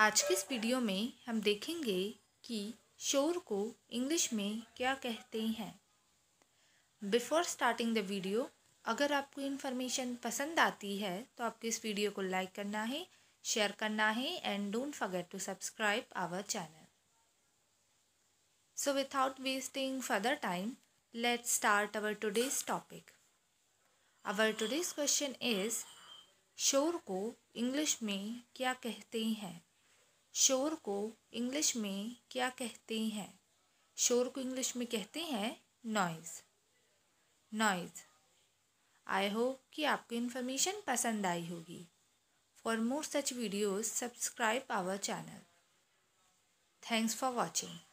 आज के इस वीडियो में हम देखेंगे कि शोर को इंग्लिश में क्या कहते हैं बिफोर स्टार्टिंग द वीडियो अगर आपको इन्फॉर्मेशन पसंद आती है तो आपको इस वीडियो को लाइक करना है शेयर करना है and don't forget to subscribe our channel so without wasting further time let start our today's topic our today's question is शोर को इंग्लिश में क्या कहते हैं शोर को इंग्लिश में क्या कहते हैं शोर को इंग्लिश में कहते हैं नॉइज़ नॉइज़ आई होप कि आपको इन्फॉर्मेशन पसंद आई होगी for more such videos subscribe our channel thanks for watching